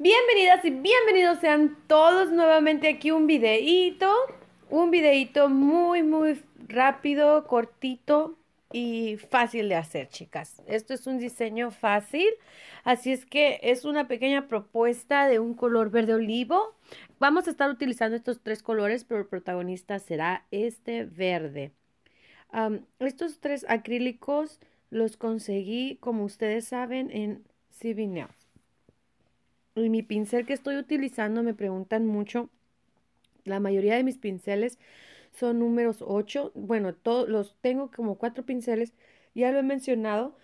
Bienvenidas y bienvenidos sean todos nuevamente aquí un videíto, un videíto muy muy rápido, cortito y fácil de hacer, chicas. Esto es un diseño fácil, así es que es una pequeña propuesta de un color verde olivo. Vamos a estar utilizando estos tres colores, pero el protagonista será este verde. estos tres acrílicos los conseguí, como ustedes saben, en CB y mi pincel que estoy utilizando me preguntan mucho. La mayoría de mis pinceles son números 8. Bueno, todos los tengo como cuatro pinceles, ya lo he mencionado.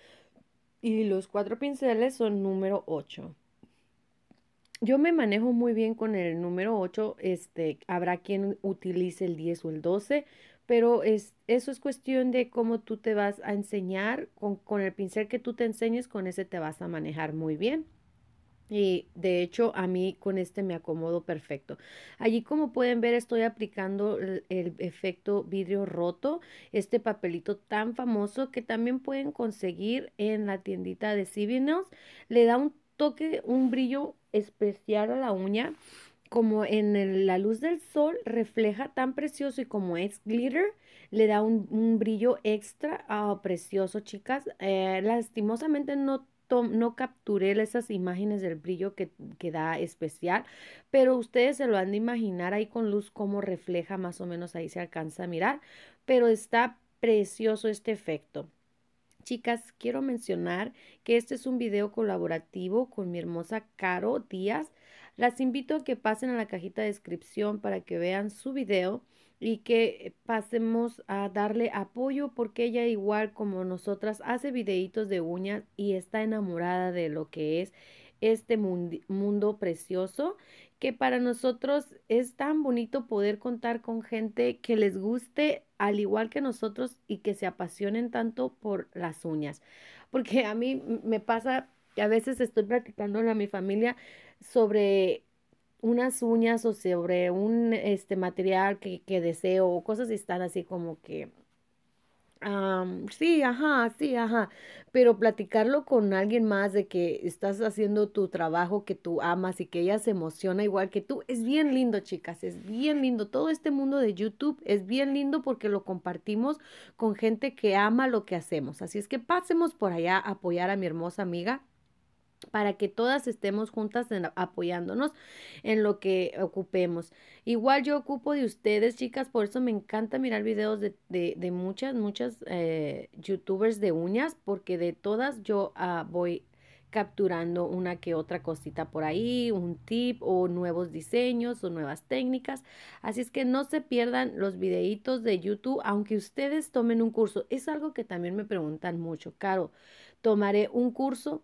Y los cuatro pinceles son número 8. Yo me manejo muy bien con el número 8. Este, habrá quien utilice el 10 o el 12, pero es, eso es cuestión de cómo tú te vas a enseñar. con el pincel que tú te enseñes, con ese te vas a manejar muy bien. Y de hecho a mí con este me acomodo perfecto. Allí como pueden ver estoy aplicando el, efecto vidrio roto, este papelito tan famoso que también pueden conseguir en la tiendita de Cibinels. Le da un toque, un brillo especial a la uña, como en la luz del sol refleja tan precioso y como es glitter, le da un, brillo extra oh, precioso chicas. Eh, lastimosamente no no capturé esas imágenes del brillo que, da especial, pero ustedes se lo han de imaginar ahí con luz cómo refleja más o menos ahí se alcanza a mirar, pero está precioso este efecto. Chicas, quiero mencionar que este es un video colaborativo con mi hermosa Caro Díaz. Las invito a que pasen a la cajita de descripción para que vean su video y que pasemos a darle apoyo porque ella igual como nosotras hace videitos de uñas y está enamorada de lo que es este mundo precioso que para nosotros es tan bonito poder contar con gente que les guste al igual que nosotros y que se apasionen tanto por las uñas. Porque a mí me pasa que a veces estoy platicando a mi familia sobre unas uñas o sobre un este, material que, que deseo o cosas están así como que Um, sí, ajá, sí, ajá, pero platicarlo con alguien más de que estás haciendo tu trabajo que tú amas y que ella se emociona igual que tú, es bien lindo, chicas, es bien lindo. Todo este mundo de YouTube es bien lindo porque lo compartimos con gente que ama lo que hacemos. Así es que pasemos por allá a apoyar a mi hermosa amiga para que todas estemos juntas en, apoyándonos en lo que ocupemos. Igual yo ocupo de ustedes, chicas, por eso me encanta mirar videos de, de, muchas, muchas eh, youtubers de uñas, porque de todas yo ah, voy capturando una que otra cosita por ahí, un tip o nuevos diseños o nuevas técnicas. Así es que no se pierdan los videitos de YouTube, aunque ustedes tomen un curso. Es algo que también me preguntan mucho, Caro, ¿tomaré un curso?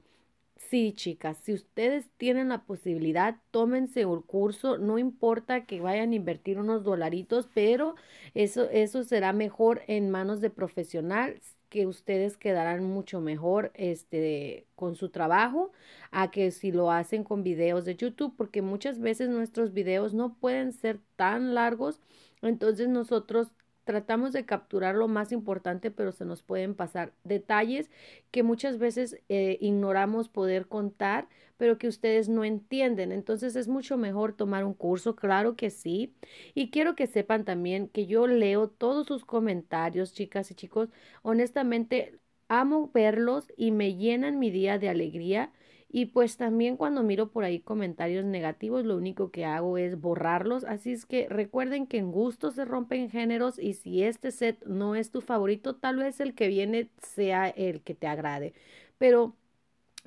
Sí, chicas, si ustedes tienen la posibilidad, tómense un curso, no importa que vayan a invertir unos dolaritos, pero eso, eso será mejor en manos de profesional que ustedes quedarán mucho mejor este con su trabajo a que si lo hacen con videos de YouTube porque muchas veces nuestros videos no pueden ser tan largos entonces nosotros tratamos de capturar lo más importante, pero se nos pueden pasar detalles que muchas veces eh, ignoramos poder contar, pero que ustedes no entienden. Entonces es mucho mejor tomar un curso, claro que sí. Y quiero que sepan también que yo leo todos sus comentarios, chicas y chicos. Honestamente, amo verlos y me llenan mi día de alegría y pues también cuando miro por ahí comentarios negativos, lo único que hago es borrarlos. Así es que recuerden que en gusto se rompen géneros y si este set no es tu favorito, tal vez el que viene sea el que te agrade. Pero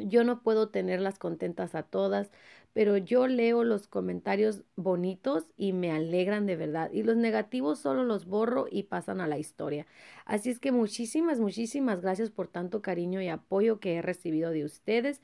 yo no puedo tenerlas contentas a todas, pero yo leo los comentarios bonitos y me alegran de verdad. Y los negativos solo los borro y pasan a la historia. Así es que muchísimas, muchísimas gracias por tanto cariño y apoyo que he recibido de ustedes.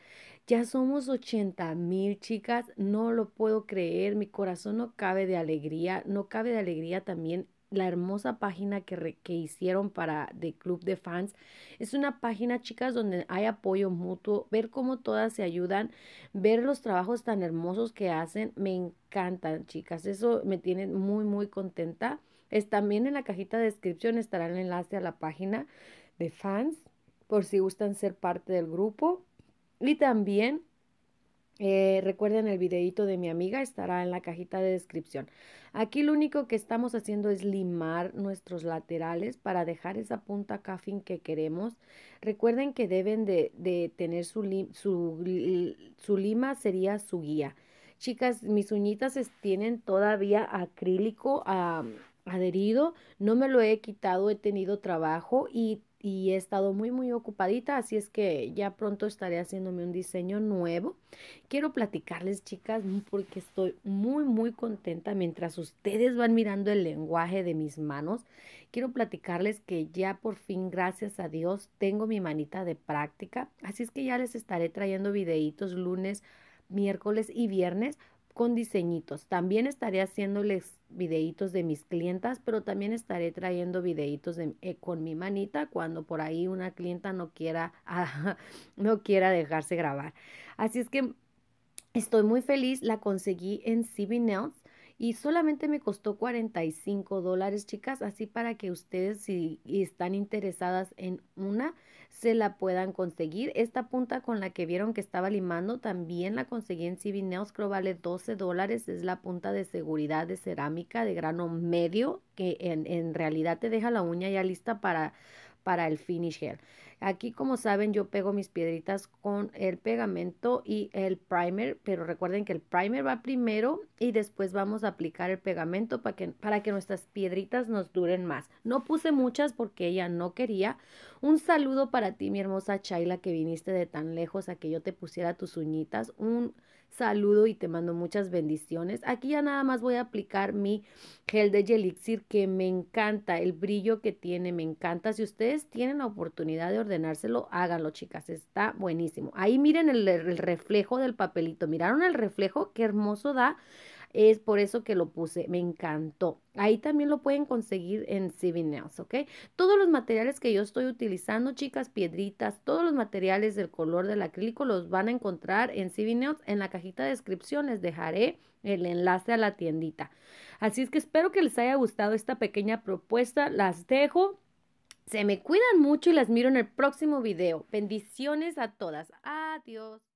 Ya somos 80 mil chicas, no lo puedo creer, mi corazón no cabe de alegría, no cabe de alegría también la hermosa página que, que hicieron para The Club de Fans. Es una página, chicas, donde hay apoyo mutuo, ver cómo todas se ayudan, ver los trabajos tan hermosos que hacen. Me encantan, chicas. Eso me tiene muy, muy contenta. Es, también en la cajita de descripción estará el enlace a la página de fans por si gustan ser parte del grupo. Y también eh, recuerden el videito de mi amiga, estará en la cajita de descripción. Aquí lo único que estamos haciendo es limar nuestros laterales para dejar esa punta caffin que queremos. Recuerden que deben de, tener su, su, lima, sería su guía. Chicas, mis uñitas tienen todavía acrílico. a adherido, no me lo he quitado, he tenido trabajo y, he estado muy, muy ocupadita, así es que ya pronto estaré haciéndome un diseño nuevo. Quiero platicarles, chicas, mm, porque estoy muy, muy contenta mientras ustedes van mirando el lenguaje de mis manos. Quiero platicarles que ya por fin, gracias a Dios, tengo mi manita de práctica, así es que ya les estaré trayendo videitos lunes miércoles y viernes con diseñitos. También estaré haciéndoles videitos de mis clientas, pero también estaré trayendo videitos eh, con mi manita cuando por ahí una clienta no quiera, ah, no quiera dejarse grabar. Así es que estoy muy feliz, la conseguí en CB Nails y solamente me costó 45 dólares, chicas, así para que ustedes si están interesadas en una, se la puedan conseguir. Esta punta con la que vieron que estaba limando, también la conseguí en CB Nails, vale 12 dólares, es la punta de seguridad de cerámica de grano medio, que en, en realidad te deja la uña ya lista para para el finish gel. Aquí como saben yo pego mis piedritas con el pegamento y el primer, pero recuerden que el primer va primero y después vamos a aplicar el pegamento para que, para que nuestras piedritas nos duren más. No puse muchas porque ella no quería. Un saludo para ti mi hermosa Chayla que viniste de tan lejos a que yo te pusiera tus uñitas. Un saludo y te mando muchas bendiciones. Aquí ya nada más voy a aplicar mi gel de elixir que me encanta, el brillo que tiene, me encanta. Si ustedes tienen la oportunidad de ordenárselo, háganlo, chicas, está buenísimo. Ahí miren el, el reflejo del papelito, miraron el reflejo, qué hermoso da. Es por eso que lo puse, me encantó. Ahí también lo pueden conseguir en CV ¿ok? Todos los materiales que yo estoy utilizando, chicas, piedritas, todos los materiales del color del acrílico los van a encontrar en CV En la cajita de descripción les dejaré el enlace a la tiendita. Así es que espero que les haya gustado esta pequeña propuesta. Las dejo. Se me cuidan mucho y las miro en el próximo video. Bendiciones a todas. Adiós.